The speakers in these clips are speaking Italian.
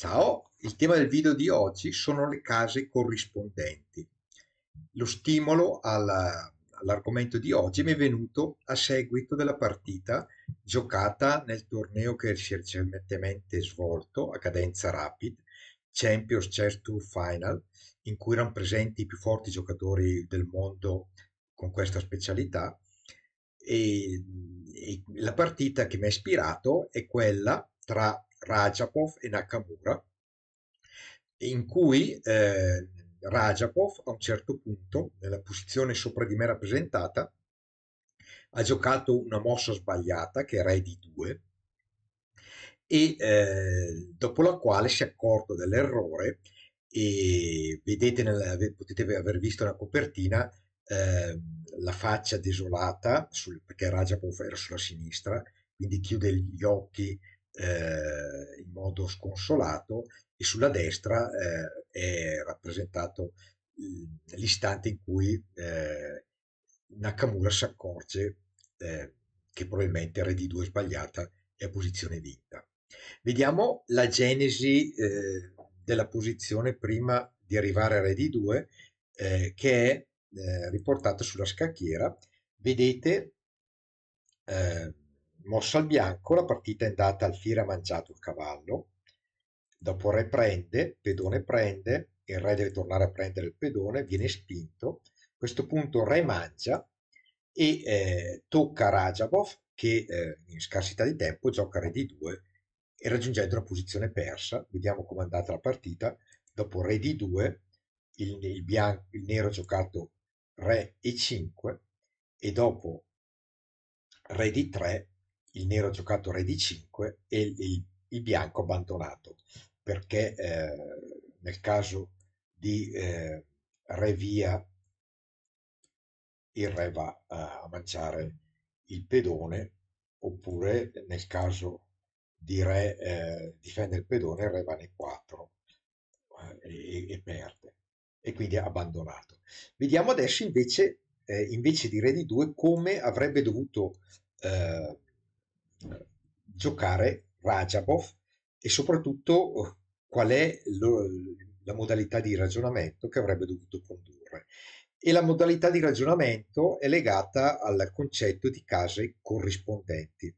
Ciao, il tema del video di oggi sono le case corrispondenti. Lo stimolo all'argomento di oggi mi è venuto a seguito della partita giocata nel torneo che si è recentemente svolto a cadenza rapid, Champions Chess Tour Final, in cui erano presenti i più forti giocatori del mondo con questa specialità. E, e la partita che mi ha ispirato è quella tra Rajapov e Nakamura, in cui eh, Rajapov a un certo punto, nella posizione sopra di me rappresentata, ha giocato una mossa sbagliata che era di 2 e eh, dopo la quale si è accorto dell'errore e vedete nella, potete aver visto la copertina eh, la faccia desolata sul, perché Rajapov era sulla sinistra quindi chiude gli occhi eh, in modo sconsolato e sulla destra eh, è rappresentato eh, l'istante in cui eh, Nakamura si accorge eh, che probabilmente Re di 2 è sbagliata e a posizione vinta. Vediamo la genesi della posizione prima di arrivare a Re di 2 che è riportata sulla scacchiera. Vedete eh, Mossa al bianco, la partita è andata Alfiere ha mangiato il cavallo, dopo re prende, pedone prende, il re deve tornare a prendere il pedone, viene spinto, a questo punto re mangia e eh, tocca a Rajabov che eh, in scarsità di tempo gioca re di 2 e raggiungendo una posizione persa, vediamo com'è andata la partita, dopo re di 2 il, il, il nero ha giocato re e 5 e dopo re di 3 il nero ha giocato re di 5 e il, il bianco abbandonato, perché eh, nel caso di eh, re via il re va a mangiare il pedone, oppure nel caso di re eh, difende il pedone, il re va nei 4 eh, e, e, perde, e quindi è abbandonato. Vediamo adesso invece, eh, invece di re di 2 come avrebbe dovuto... Eh, giocare Rajabov e soprattutto eh, qual è lo, la modalità di ragionamento che avrebbe dovuto condurre. E la modalità di ragionamento è legata al concetto di case corrispondenti.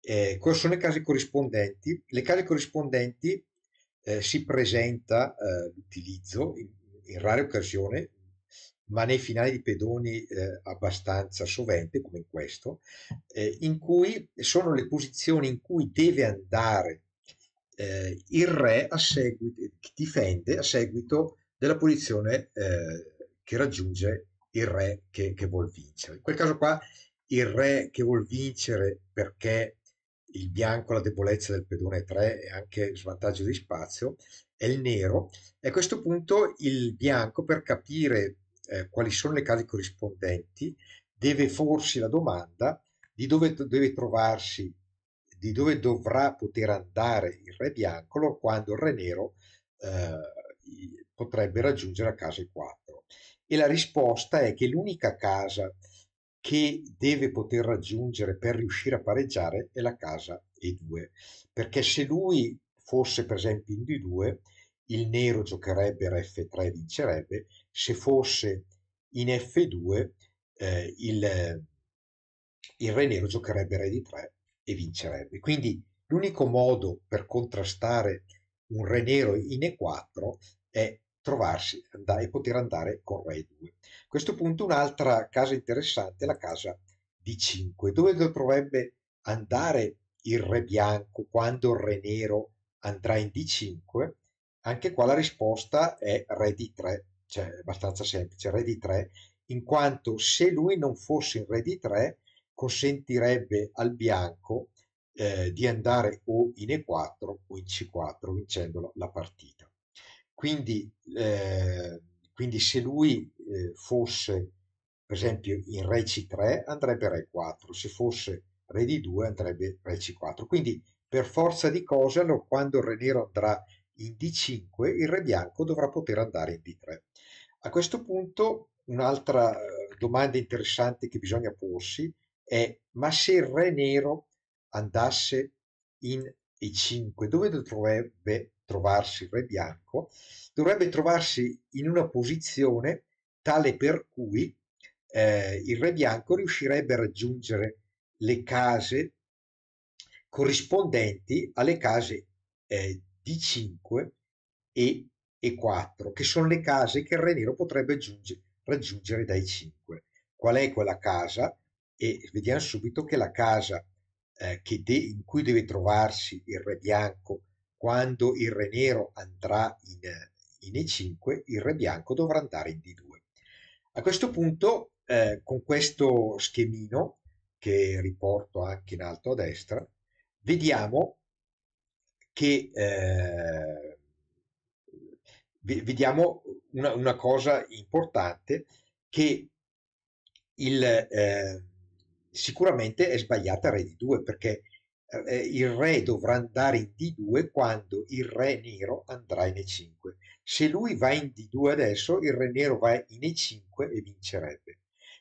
Eh, cosa sono le case corrispondenti? Le case corrispondenti eh, si presenta eh, l'utilizzo in, in rare occasioni ma nei finali di pedoni eh, abbastanza sovente, come in questo, eh, in cui sono le posizioni in cui deve andare eh, il re a seguito, difende a seguito della posizione eh, che raggiunge il re che, che vuol vincere. In quel caso qua il re che vuol vincere perché il bianco, la debolezza del pedone 3 e anche svantaggio di spazio, è il nero. E a questo punto il bianco, per capire eh, quali sono le case corrispondenti, deve porsi la domanda di dove deve trovarsi, di dove dovrà poter andare il re bianco quando il re nero eh, potrebbe raggiungere la casa 4. E la risposta è che l'unica casa che deve poter raggiungere per riuscire a pareggiare è la casa E2, perché se lui fosse per esempio in D2, il nero giocherebbe f 3 e vincerebbe, se fosse in F2 eh, il, il, re nero giocherebbe re di 3 e vincerebbe. Quindi l'unico modo per contrastare un re nero in E4 è trovarsi e poter andare con re 2. A questo punto un'altra casa interessante è la casa di 5, dove dovrebbe andare il re bianco quando il re nero andrà in D5 anche qua la risposta è re di 3, cioè è abbastanza semplice, re di 3, in quanto se lui non fosse in re di 3 consentirebbe al bianco eh, di andare o in E4 o in C4 vincendo la partita. Quindi, eh, quindi se lui eh, fosse per esempio in Re C3 andrebbe Re 4, se fosse Re di 2 andrebbe Re C4. Quindi per forza di cose allora, quando il Re nero andrà in D5, il re bianco dovrà poter andare in D3. A questo punto un'altra eh, domanda interessante che bisogna porsi è ma se il re nero andasse in E5, dove dovrebbe trovarsi il re bianco? Dovrebbe trovarsi in una posizione tale per cui eh, il re bianco riuscirebbe a raggiungere le case corrispondenti alle case eh, D5 e E4, che sono le case che il re nero potrebbe raggiungere dai 5. Qual è quella casa? E vediamo subito che la casa eh, che in cui deve trovarsi il re bianco quando il re nero andrà in, in E5, il re bianco dovrà andare in D2. A questo punto, eh, con questo schemino, che riporto anche in alto a destra, vediamo che eh, vediamo una, una, cosa importante che il, eh, sicuramente è sbagliata re di 2 perché eh, eh, il re dovrà andare in d2 quando il re nero andrà in e5 se lui va in d2 adesso il re nero va in e5 e vincerebbe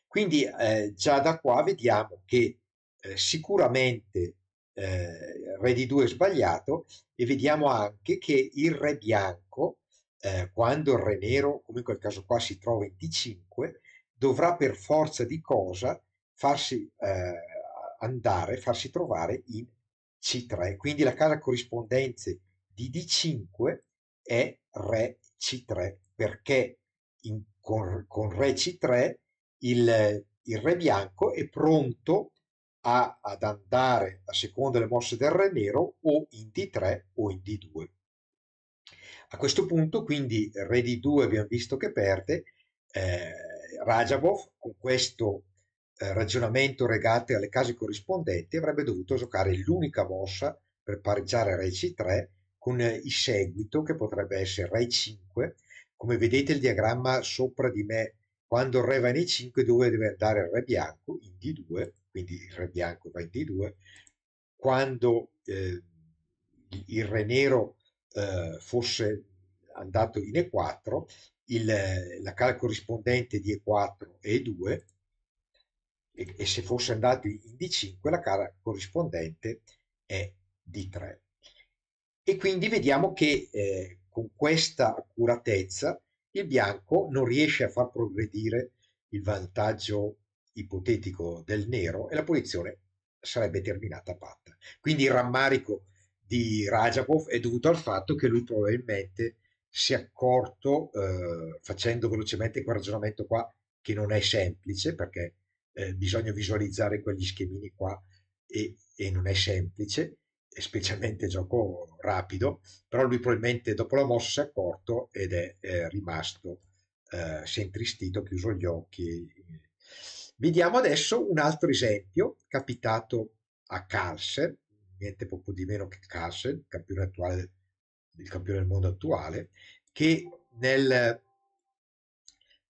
quindi eh, già da qua vediamo che eh, sicuramente eh, re di 2 sbagliato e vediamo anche che il re bianco, eh, quando il re nero, come in quel caso qua, si trova in D5, dovrà per forza di cosa farsi eh, andare, farsi trovare in C3. Quindi la casa corrispondente di D5 è re C3 perché in, con, con re C3 il, il re bianco è pronto a, ad andare a seconda delle mosse del re nero o in D3 o in D2. A questo punto quindi re D2 abbiamo visto che perde, eh, Rajabov con questo eh, ragionamento regate alle case corrispondenti avrebbe dovuto giocare l'unica mossa per pareggiare re C3 con eh, il seguito che potrebbe essere re 5 come vedete il diagramma sopra di me quando il re va in e5 dove deve andare il re bianco in d2 quindi il re bianco va in D2, quando eh, il re nero eh, fosse andato in E4, il, la cala corrispondente di E4 è E2 e, e, se fosse andato in D5 la cara corrispondente è D3. E quindi vediamo che eh, con questa accuratezza il bianco non riesce a far progredire il vantaggio ipotetico del nero e la punizione sarebbe terminata patta. Quindi il rammarico di Rajapov è dovuto al fatto che lui probabilmente si è accorto, eh, facendo velocemente quel ragionamento qua, che non è semplice perché eh, bisogna visualizzare quegli schemini qua e, e non è semplice, specialmente gioco rapido, però lui probabilmente dopo la mossa si è accorto ed è eh, rimasto, si è intristito, chiuso gli occhi Vediamo adesso un altro esempio capitato a Carlsen, niente poco di meno che Carlsen, campione attuale, il campione del mondo attuale, che nel,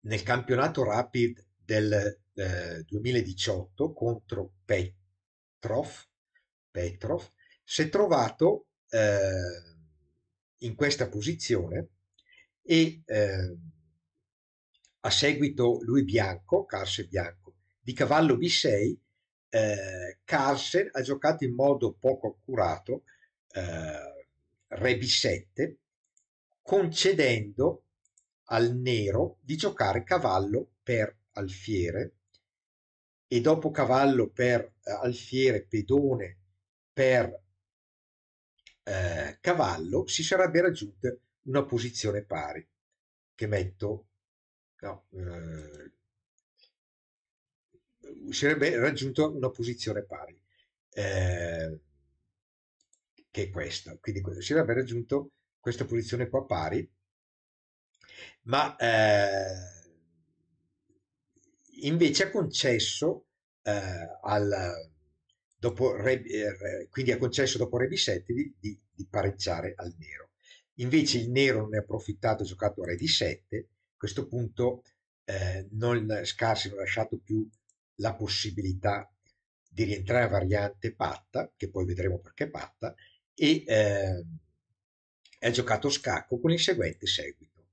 nel campionato Rapid del eh, 2018 contro Petrov, Petrov si è trovato eh, in questa posizione e eh, a seguito lui bianco, Carse bianco, di cavallo B6, eh, Carlsen ha giocato in modo poco accurato eh, Re B7, concedendo al nero di giocare cavallo per alfiere e dopo cavallo per eh, alfiere, pedone per eh, cavallo, si sarebbe raggiunta una posizione pari che metto no, eh, si sarebbe raggiunta una posizione pari, eh, che è questa. Quindi si sarebbe raggiunto questa posizione qua pari, ma eh, invece ha concesso eh, al, dopo Re, eh, quindi ha concesso dopo Re B7 di, di, di, pareggiare al nero. Invece il nero non ne ha approfittato, ha giocato Re D7, a questo punto eh, non, Scarsi non ha lasciato più la possibilità di rientrare a variante patta, che poi vedremo perché patta, e eh, giocato scacco con il seguente seguito,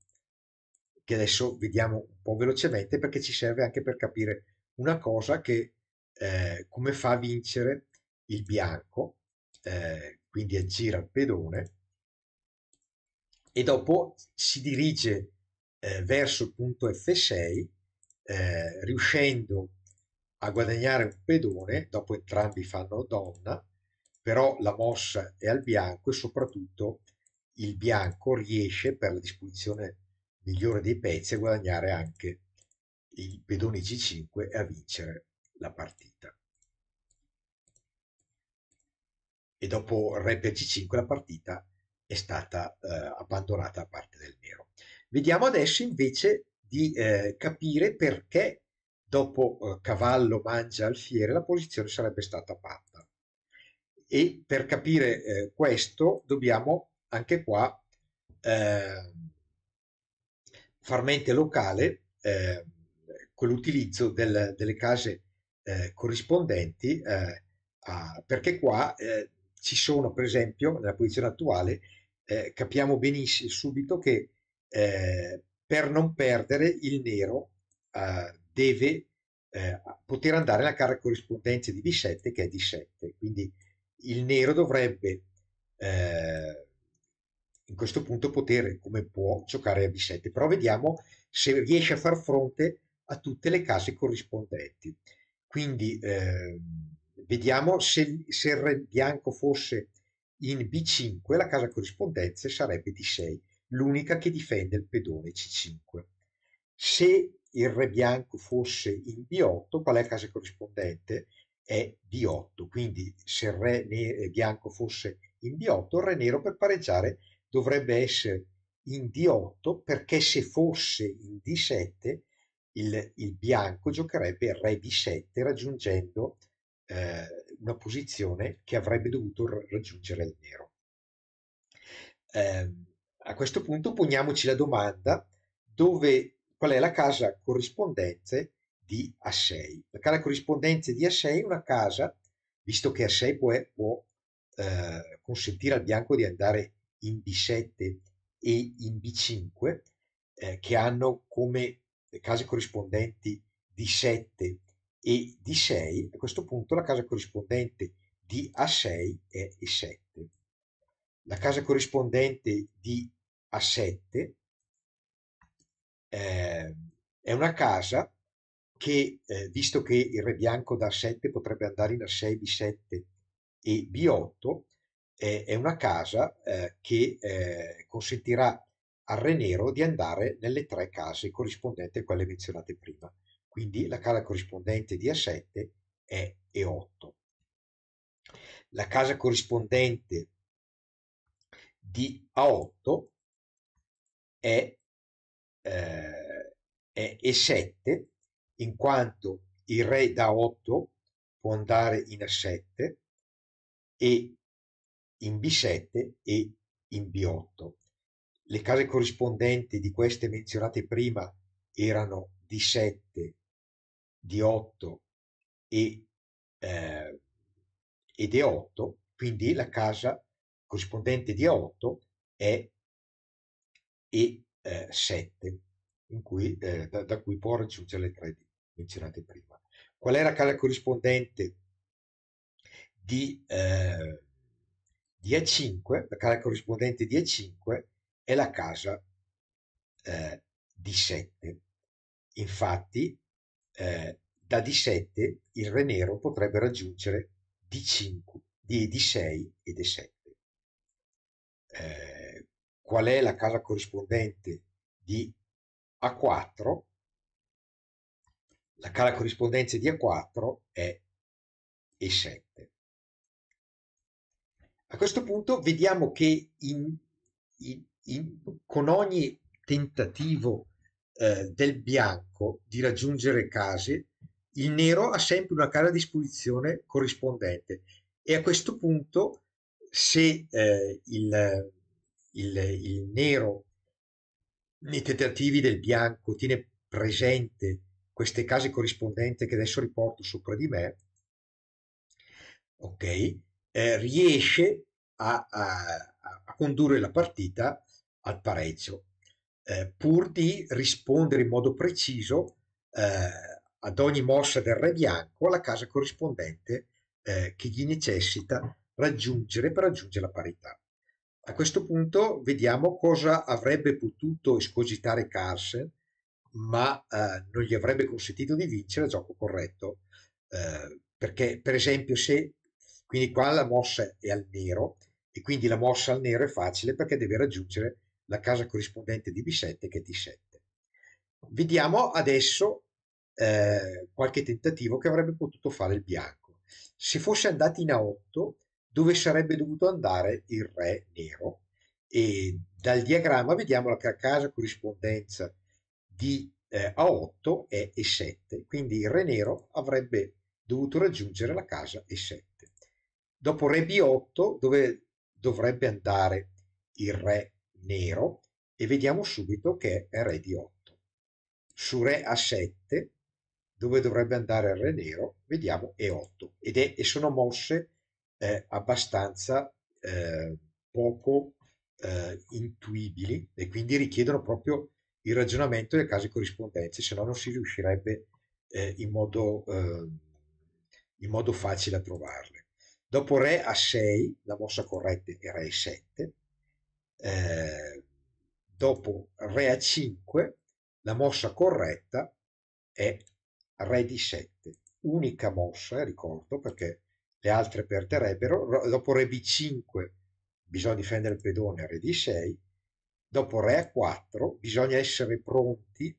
che adesso vediamo un po' velocemente perché ci serve anche per capire una cosa che eh, come fa a vincere il bianco, eh, quindi aggira il pedone, e dopo si dirige eh, verso il punto F6, eh, riuscendo a guadagnare un pedone, dopo entrambi fanno donna, però la mossa è al bianco e soprattutto il bianco riesce per la disposizione migliore dei pezzi a guadagnare anche il pedone G5 e a vincere la partita. E dopo Re per G5 la partita è stata eh, abbandonata da parte del nero. Vediamo adesso invece di eh, capire perché dopo eh, cavallo mangia alfiere, la posizione sarebbe stata patta. E per capire eh, questo dobbiamo anche qua eh, far mente locale eh, con l'utilizzo del, delle case eh, corrispondenti, eh, a, perché qua ci sono, per esempio, nella posizione attuale, capiamo benissimo subito che per non perdere il nero deve eh, poter andare alla cara corrispondenza di V7 che è D7, quindi il nero dovrebbe eh, in questo punto poter, come può, giocare a B7, però vediamo se riesce a far fronte a tutte le case corrispondenti. Quindi eh, vediamo se, se il re bianco fosse in B5, la casa corrispondenza sarebbe D6, l'unica che difende il pedone C5. Se il re bianco fosse in B8, qual è la casa corrispondente? È D8, quindi se il re eh, bianco fosse in b 8 il re nero per pareggiare dovrebbe essere in D8 perché se fosse in D7 il, il bianco giocherebbe il re B7 raggiungendo eh, una posizione che avrebbe dovuto raggiungere il nero. Eh, a questo punto poniamoci la domanda dove qual è la casa corrispondente di A6. La casa corrispondente di A6 è una casa, visto che A6 può, può eh, consentire al bianco di andare in B7 e in B5, eh, che hanno come case corrispondenti D7 e D6, a questo punto la casa corrispondente di A6 è E7. La casa corrispondente di A7 eh, è una casa che, eh, visto che il re bianco da 7 potrebbe andare in A6, B7 e B8, eh, è una casa eh, che eh, consentirà al re nero di andare nelle tre case corrispondenti a quelle menzionate prima. Quindi la casa corrispondente di A7 è E8. La casa corrispondente di A8 è eh, è E7, in quanto il re da 8 può andare in A7 e in B7 e in B8. Le case corrispondenti di queste menzionate prima erano D7, D8 e, eh, e D8, quindi la casa corrispondente di A8 è E8 eh, 7, cui, eh, da, da, cui può raggiungere le 3 menzionate prima. Qual è la cala corrispondente di, eh, di A5? La cala corrispondente di A5 è la casa eh, di 7. Infatti, eh, da D7 il re nero potrebbe raggiungere D5, D, 6 e D7. Eh, qual è la casa corrispondente di A4, la casa corrispondente di A4 è E7. A questo punto vediamo che in, in, in, con ogni tentativo eh, del bianco di raggiungere case, il nero ha sempre una casa a disposizione corrispondente e a questo punto se eh, il il, il nero nei tentativi del bianco, tiene presente queste case corrispondenti che adesso riporto sopra di me, ok, eh, riesce a, a, a, condurre la partita al pareggio, eh, pur di rispondere in modo preciso eh, ad ogni mossa del re bianco alla casa corrispondente eh, che gli necessita raggiungere per raggiungere la parità. A questo punto vediamo cosa avrebbe potuto escogitare Carlsen, ma eh, non gli avrebbe consentito di vincere il gioco corretto. Eh, perché, per esempio, se quindi qua la mossa è al nero, e quindi la mossa al nero è facile perché deve raggiungere la casa corrispondente di B7 che è D7. Vediamo adesso eh, qualche tentativo che avrebbe potuto fare il bianco. Se fosse andato in A8, dove sarebbe dovuto andare il re nero e dal diagramma vediamo che a casa corrispondenza di eh, A8 è E7, quindi il re nero avrebbe dovuto raggiungere la casa E7. Dopo re B8 dove dovrebbe andare il re nero e vediamo subito che è re di 8. Su re A7 dove dovrebbe andare il re nero vediamo E8 ed è, e sono mosse eh, abbastanza eh, poco eh, intuibili e quindi richiedono proprio il ragionamento del caso di corrispondenza, se no non si riuscirebbe eh, in modo, ehm, in, modo, facile a trovarle. Dopo Re a 6, la mossa corretta è Re 7, dopo Re a 5, la mossa corretta è Re di 7, unica mossa, eh, ricordo, perché le altre perderebbero, dopo re b5 bisogna difendere il pedone re d6, dopo re a4 bisogna essere pronti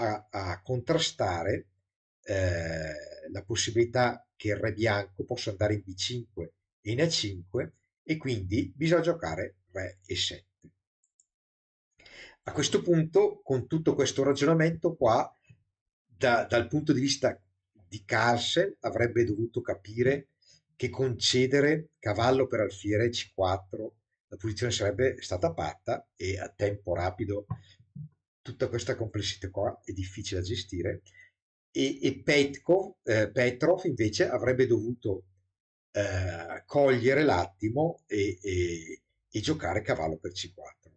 a, a contrastare eh, la possibilità che il re bianco possa andare in b5 e in a5 e quindi bisogna giocare re e7. A questo punto, con tutto questo ragionamento qua, da, dal punto di vista di Carlsen avrebbe dovuto capire che concedere cavallo per alfiere c4, la posizione sarebbe stata patta e a tempo rapido tutta questa complessità qua è difficile da gestire e, e Petkov, eh, Petrov invece avrebbe dovuto eh, cogliere l'attimo e, e, e, giocare cavallo per c4.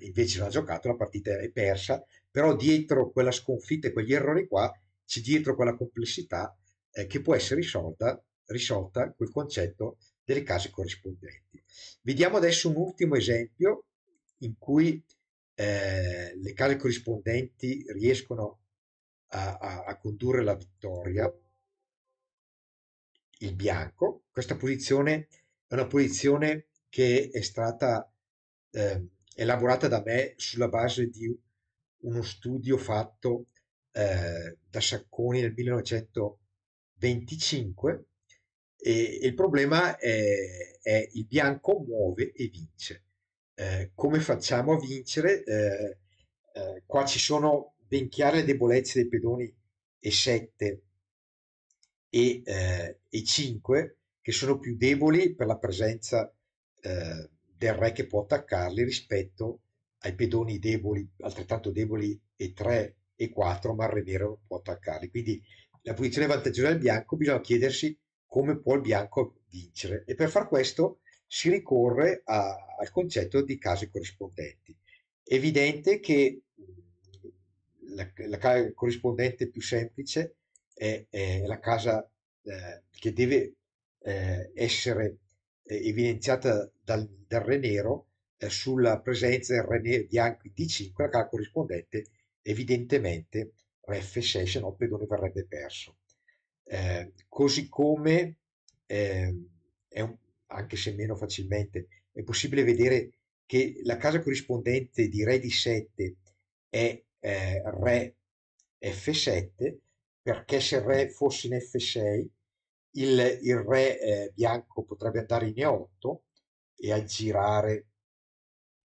Eh, invece non ha giocato, la partita è persa, però dietro quella sconfitta e quegli errori qua c'è dietro quella complessità eh, che può essere risolta risolta quel concetto delle case corrispondenti. Vediamo adesso un ultimo esempio in cui eh, le case corrispondenti riescono a, a, a condurre la vittoria. Il bianco, questa posizione è una posizione che è stata eh, elaborata da me sulla base di uno studio fatto eh, da Sacconi nel 1925 e, il problema è, è, il bianco muove e vince. Eh, come facciamo a vincere? Eh, eh, qua ci sono ben chiare le debolezze dei pedoni E7 e, E5 eh, che sono più deboli per la presenza eh, del re che può attaccarli rispetto ai pedoni deboli, altrettanto deboli E3 e 4, ma il re nero può attaccarli. Quindi la posizione vantaggiosa del bianco bisogna chiedersi come può il bianco vincere e per far questo si ricorre a, al concetto di casi corrispondenti. È evidente che la, la corrispondente più semplice è, è la casa eh, che deve eh, essere eh, evidenziata dal, dal, re nero eh, sulla presenza del re bianco D5, la casa corrispondente evidentemente F6, se no il pedone verrebbe perso. Eh, così come, eh, un, anche se meno facilmente, è possibile vedere che la casa corrispondente di re di 7 è eh, re f7 perché se il re fosse in f6 il, il re eh, bianco potrebbe andare in e8 e aggirare,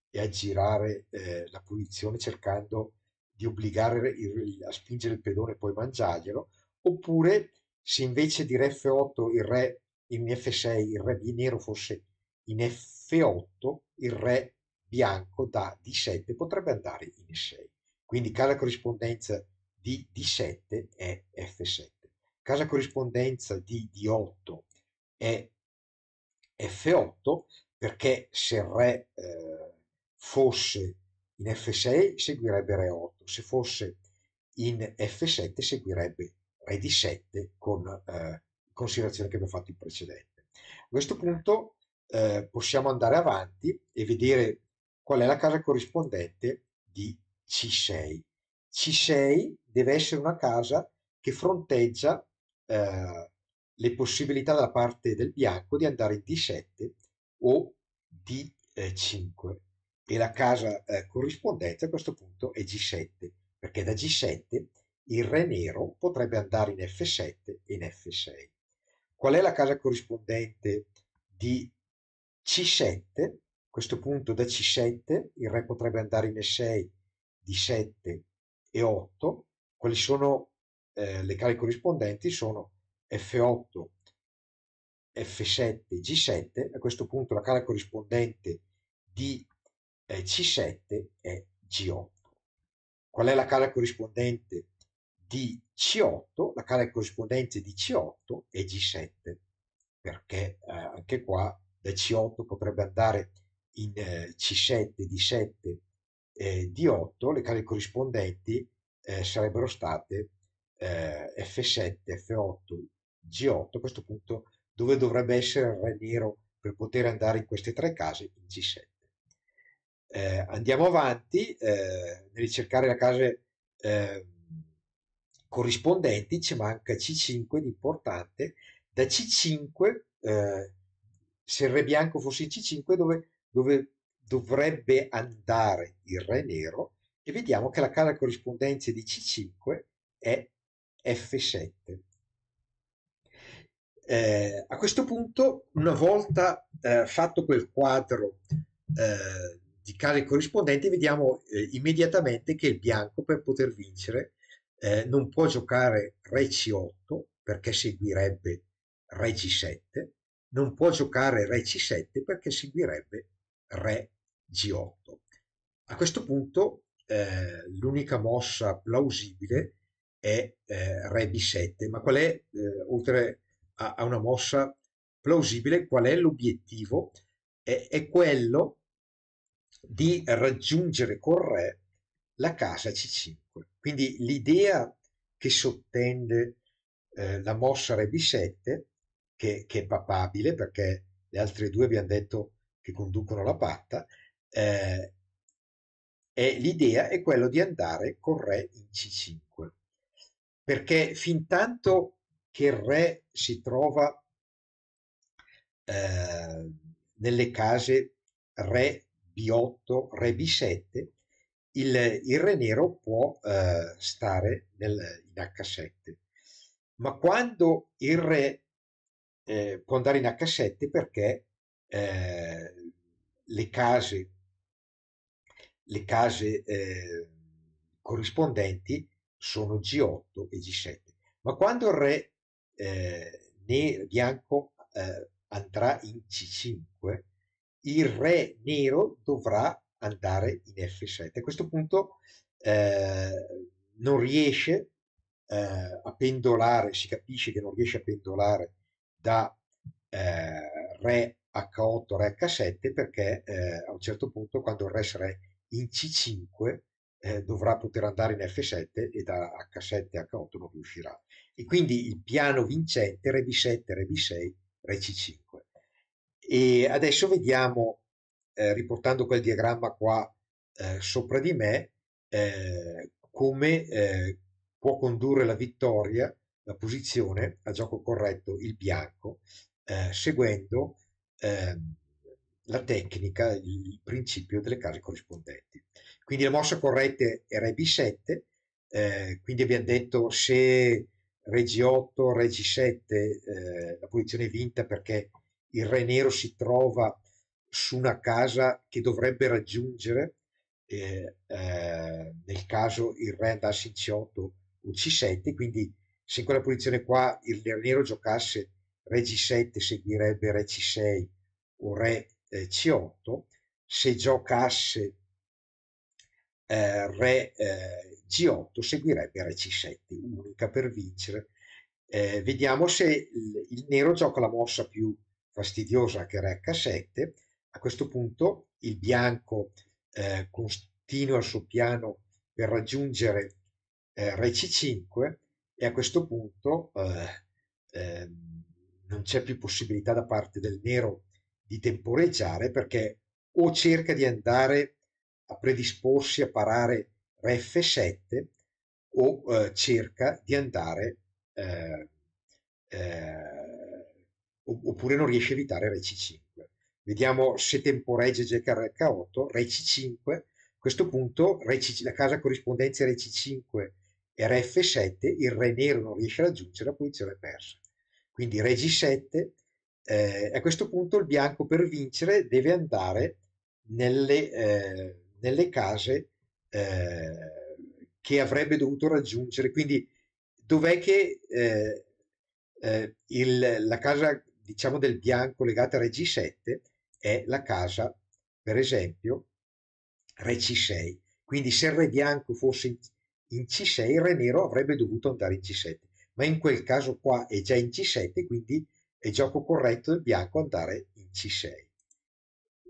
e aggirare eh, la posizione cercando di obbligare il, a spingere il pedone e poi mangiarglielo oppure se invece di re F8 il re in F6 il re di nero fosse in F8, il re bianco da D7 potrebbe andare in E6. Quindi casa corrispondenza di D7 è F7. Casa corrispondenza di D8 è F8 perché se il re eh, fosse in F6 seguirebbe Re8, se fosse in F7 seguirebbe e di 7 con eh, considerazioni che abbiamo fatto in precedente. A questo punto eh, possiamo andare avanti e vedere qual è la casa corrispondente di C6. C6 deve essere una casa che fronteggia eh, le possibilità da parte del bianco di andare in D7 o D5 eh, e la casa eh, corrispondente a questo punto è G7 perché da G7 il re nero potrebbe andare in f7 e in f6. Qual è la casa corrispondente di c7? A questo punto da c7 il re potrebbe andare in e6, d7 e 8. Quali sono eh, le case corrispondenti? Sono f8, f7, g7. A questo punto la casa corrispondente di eh, c7 è g8. Qual è la casa corrispondente di C8, la cara corrispondente di C8 e G7, perché eh, anche qua da C8 potrebbe andare in eh, C7, D7, eh, D8, le care corrispondenti sarebbero state F7, F8, G8, a questo punto dove dovrebbe essere il re nero per poter andare in queste tre case in G7. Eh, andiamo avanti eh, nel ricercare la casa eh, corrispondenti ci manca C5 di importante, da C5, eh, se il re bianco fosse in C5 dove, dove dovrebbe andare il re nero e vediamo che la cara corrispondenza di C5 è F7. Eh, a questo punto, una volta eh, fatto quel quadro eh, di case corrispondenti, vediamo eh, immediatamente che il bianco per poter vincere eh, non può giocare Re C8 perché seguirebbe Re G7, non può giocare Re C7 perché seguirebbe Re G8. A questo punto eh, l'unica mossa plausibile è eh, Re B7, ma qual è, eh, oltre a, a, una mossa plausibile, qual è l'obiettivo? È, è quello di raggiungere con Re la casa C5. Quindi l'idea che sottende eh, la mossa Re B7, che, che, è papabile perché le altre due abbiamo detto che conducono la patta, eh, è, l'idea è quella di andare con Re in C5. Perché fin tanto che il Re si trova eh, nelle case Re B8, Re B7, il, il re nero può eh, stare nel, in H7, ma quando il re eh, può andare in H7 perché eh, le case, le case eh, corrispondenti sono G8 e G7, ma quando il re eh, ne, bianco eh, andrà in C5, il re nero dovrà andare in F7. A questo punto eh, non riesce eh, a pendolare, si capisce che non riesce a pendolare da eh, Re H8, Re H7 perché eh, a un certo punto quando il Re sarà in C5 eh, dovrà poter andare in F7 e da H7 a H8 non riuscirà. E quindi il piano vincente Re B7, Re B6, Re C5. E adesso vediamo eh, riportando quel diagramma qua eh, sopra di me, eh, come eh, può condurre la vittoria, la posizione a gioco corretto, il bianco, eh, seguendo ehm, la tecnica, il principio delle case corrispondenti. Quindi la mossa corretta era B7, eh, quindi abbiamo detto se Regi 8, Regi 7, eh, la posizione è vinta perché il Re Nero si trova su una casa che dovrebbe raggiungere eh, eh, nel caso il re andasse in C8 o C7, quindi se in quella posizione qua il nero giocasse re G7 seguirebbe re C6 o re eh, C8, se giocasse eh, re eh, G8 seguirebbe re C7, unica per vincere. Eh, vediamo se il, il, nero gioca la mossa più fastidiosa che re H7 a questo punto il bianco eh, continua il suo piano per raggiungere eh, Re C5 e a questo punto eh, ehm, non c'è più possibilità da parte del nero di temporeggiare perché o cerca di andare a predisporsi a parare Re F7 o eh, cerca di andare eh, eh, oppure non riesce a evitare Re C5. Vediamo se temporeggia Jack RH8, Re C5. A questo punto C, la casa corrispondente Re C5 e Re F7, il Re nero non riesce a raggiungere, la posizione è persa. Quindi Re G7, eh, a questo punto il bianco per vincere deve andare nelle, eh, nelle case eh, che avrebbe dovuto raggiungere. Quindi dov'è che eh, eh, il, la casa diciamo del bianco legata a Re G7 è la casa, per esempio, re C6. Quindi se il re bianco fosse in C6, il re nero avrebbe dovuto andare in C7. Ma in quel caso qua è già in C7, quindi è gioco corretto del bianco andare in C6.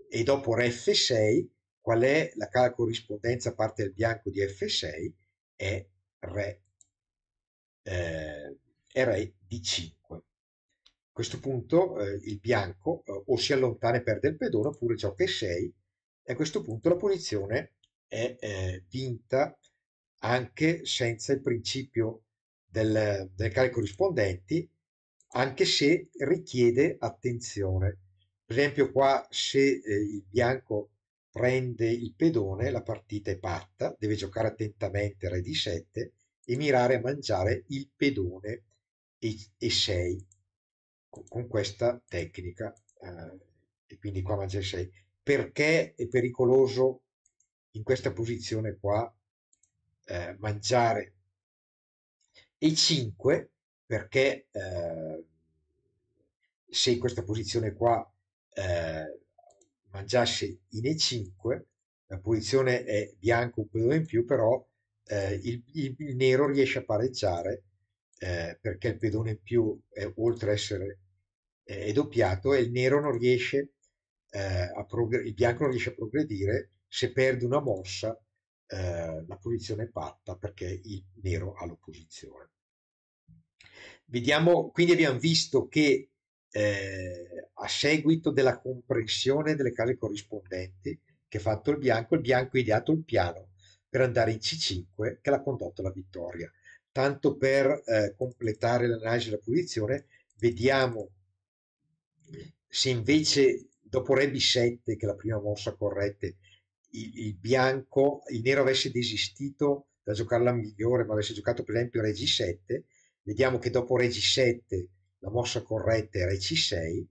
E dopo re F6, qual è la corrispondenza a parte del bianco di F6? È re, eh, è re D5. A questo punto eh, il bianco eh, o si allontana e perde il pedone oppure gioca e 6 e a questo punto la posizione è eh, vinta anche senza il principio del, del carico rispondenti, anche se richiede attenzione. Per esempio qua se eh, il bianco prende il pedone la partita è patta, deve giocare attentamente re di 7 e mirare a mangiare il pedone e 6 con, con questa tecnica. Eh, e quindi qua Magel 6. Perché è pericoloso in questa posizione qua eh, mangiare e 5 perché eh, se in questa posizione qua eh, mangiasse in E5 la posizione è bianco un po' in più però eh, il, il, il, nero riesce a pareggiare eh, perché il pedone in più, eh, oltre a essere è doppiato, e il nero non riesce eh, a progredire, il bianco non riesce a progredire, se perde una mossa eh, la posizione è patta perché il nero ha l'opposizione. Vediamo, quindi abbiamo visto che eh, a seguito della comprensione delle case corrispondenti che ha fatto il bianco, il bianco ha ideato il piano per andare in C5 che l'ha condotto alla vittoria tanto per eh, completare l'analisi della posizione, vediamo se invece dopo Re B7, che è la prima mossa corrette, il, il bianco, il nero avesse desistito da giocarla migliore, ma avesse giocato per esempio Re G7, vediamo che dopo Re G7 la mossa corretta è Re C6,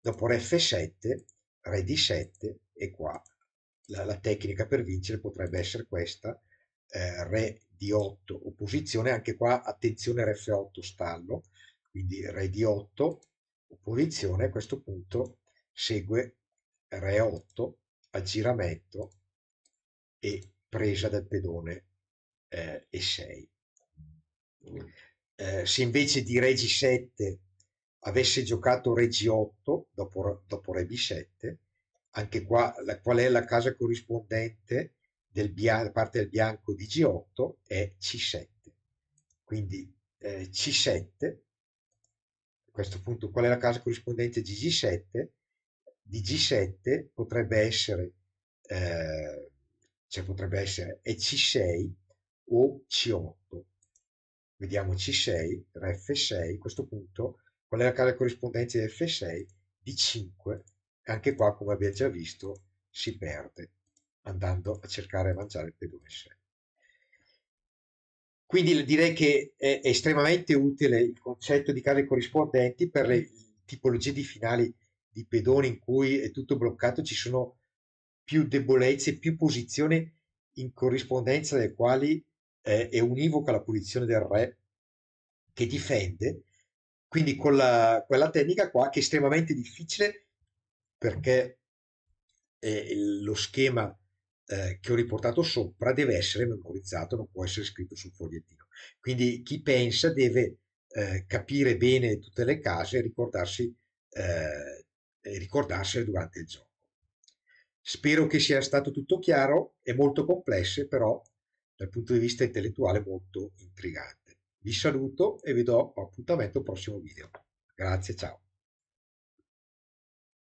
dopo Re F7, Re D7 e qua la, la tecnica per vincere potrebbe essere questa, eh, re di 8 opposizione, anche qua attenzione rf8 stallo, quindi re di 8 opposizione, a questo punto segue re 8 aggiramento e presa del pedone eh, e6. Mm. Eh, se invece di re g7 avesse giocato re g8 dopo, dopo re b7, anche qua la, qual è la casa corrispondente? del bian- parte del bianco di G8 è C7. Quindi eh, C7, a questo punto qual è la casa corrispondente di G7? Di G7 potrebbe essere, eh, cioè potrebbe essere EC6 o C8. Vediamo C6, F6, a questo punto qual è la casa corrispondente di F6? Di 5, anche qua come abbiamo già visto si perde andando a cercare e mangiare dove essere. Quindi direi che è estremamente utile il concetto di case corrispondenti per le tipologie di finali di pedoni in cui è tutto bloccato, ci sono più debolezze, più posizioni in corrispondenza delle quali eh, è univoca la posizione del re che difende. Quindi con la, quella tecnica qua che è estremamente difficile perché eh, lo schema eh, che ho riportato sopra deve essere memorizzato, non può essere scritto sul fogliettino. Quindi chi pensa deve eh, capire bene tutte le case e ricordarsi, eh, e ricordarsele durante il gioco. Spero che sia stato tutto chiaro, è molto complesso, però dal punto di vista intellettuale molto intrigante. Vi saluto e vi do appuntamento al prossimo video. Grazie, ciao.